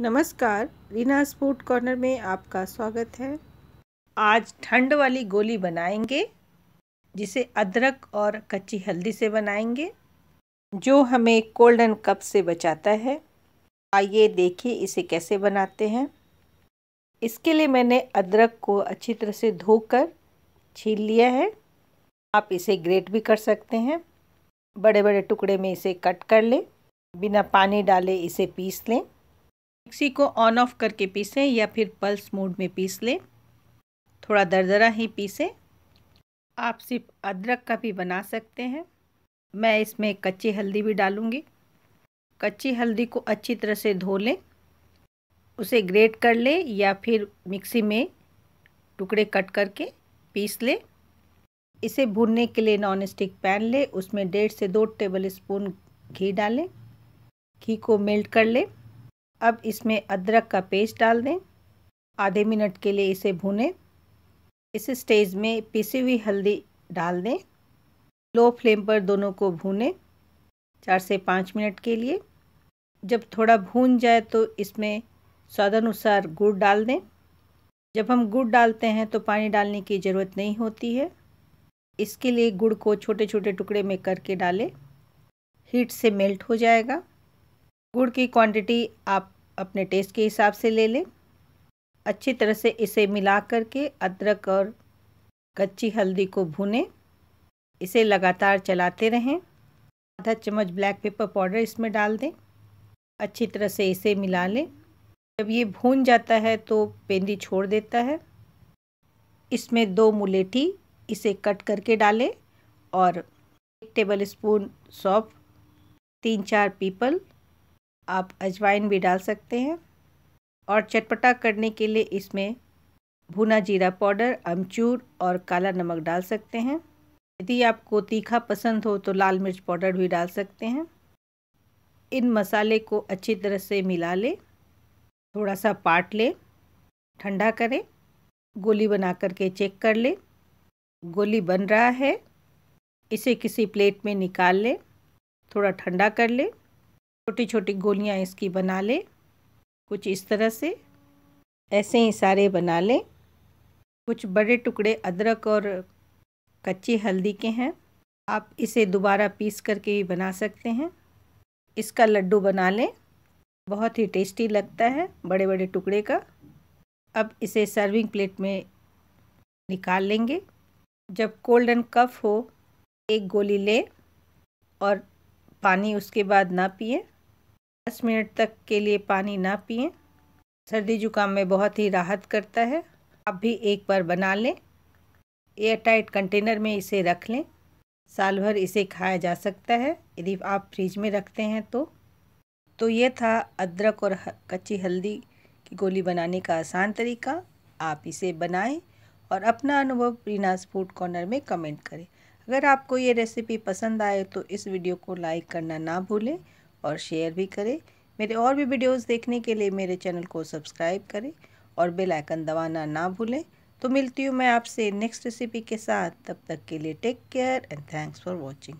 नमस्कार Reena sport corner में आपका स्वागत है आज ठंड वाली गोली बनाएंगे जिसे अदरक और कच्ची हल्दी से बनाएंगे जो हमें कोल्ड एंड कप से बचाता है आइए देखिए इसे कैसे बनाते हैं इसके लिए मैंने अदरक को अच्छी तरह से धोकर छील लिया है आप इसे ग्रेट भी कर सकते हैं बड़े बड़े टुकड़े में इसे कट कर लें बिना पानी डाले इसे पीस लें मिक्सी को ऑन ऑफ करके पीसें या फिर पल्स मोड में पीस लें थोड़ा दरदरा ही पीसें आप सिर्फ अदरक का भी बना सकते हैं मैं इसमें कच्ची हल्दी भी डालूँगी कच्ची हल्दी को अच्छी तरह से धो लें उसे ग्रेट कर लें या फिर मिक्सी में टुकड़े कट करके पीस लें इसे भूनने के लिए नॉन स्टिक पैन लें उसमें डेढ़ से दो टेबल स्पून घी डालें घी को मेल्ट कर लें अब इसमें अदरक का पेस्ट डाल दें आधे मिनट के लिए इसे भूनें इस स्टेज में पिसी हुई हल्दी डाल दें लो फ्लेम पर दोनों को भूनें चार से पाँच मिनट के लिए जब थोड़ा भून जाए तो इसमें स्वादानुसार गुड़ डाल दें जब हम गुड़ डालते हैं तो पानी डालने की ज़रूरत नहीं होती है इसके लिए गुड़ को छोटे छोटे टुकड़े में करके डालें हीट से मेल्ट हो जाएगा गुड़ की क्वांटिटी आप अपने टेस्ट के हिसाब से ले लें अच्छी तरह से इसे मिला करके अदरक और कच्ची हल्दी को भूनें इसे लगातार चलाते रहें आधा चम्मच ब्लैक पेपर पाउडर इसमें डाल दें अच्छी तरह से इसे मिला लें जब ये भून जाता है तो पेंदी छोड़ देता है इसमें दो मुलेठी इसे कट करके डालें और एक टेबल स्पून सौंफ तीन चार पीपल आप अजवाइन भी डाल सकते हैं और चटपटा करने के लिए इसमें भुना जीरा पाउडर अमचूर और काला नमक डाल सकते हैं यदि आपको तीखा पसंद हो तो लाल मिर्च पाउडर भी डाल सकते हैं इन मसाले को अच्छी तरह से मिला लें थोड़ा सा पाट लें ठंडा करें गोली बना करके चेक कर लें गोली बन रहा है इसे किसी प्लेट में निकाल लें थोड़ा ठंडा कर लें छोटी छोटी गोलियां इसकी बना लें कुछ इस तरह से ऐसे ही सारे बना लें कुछ बड़े टुकड़े अदरक और कच्ची हल्दी के हैं आप इसे दोबारा पीस करके भी बना सकते हैं इसका लड्डू बना लें बहुत ही टेस्टी लगता है बड़े बड़े टुकड़े का अब इसे सर्विंग प्लेट में निकाल लेंगे जब कोल्डन कफ हो एक गोली ले और पानी उसके बाद ना पिए दस मिनट तक के लिए पानी ना पिए सर्दी जुकाम में बहुत ही राहत करता है आप भी एक बार बना लें एयरटाइट कंटेनर में इसे रख लें साल भर इसे खाया जा सकता है यदि आप फ्रिज में रखते हैं तो तो ये था अदरक और कच्ची हल्दी की गोली बनाने का आसान तरीका आप इसे बनाएं और अपना अनुभव रीनास फूड कॉर्नर में कमेंट करें अगर आपको ये रेसिपी पसंद आए तो इस वीडियो को लाइक करना ना भूलें और शेयर भी करें मेरे और भी वीडियोस देखने के लिए मेरे चैनल को सब्सक्राइब करें और बेल आइकन दबाना ना भूलें तो मिलती हूँ मैं आपसे नेक्स्ट रेसिपी के साथ तब तक के लिए take care and thanks for watching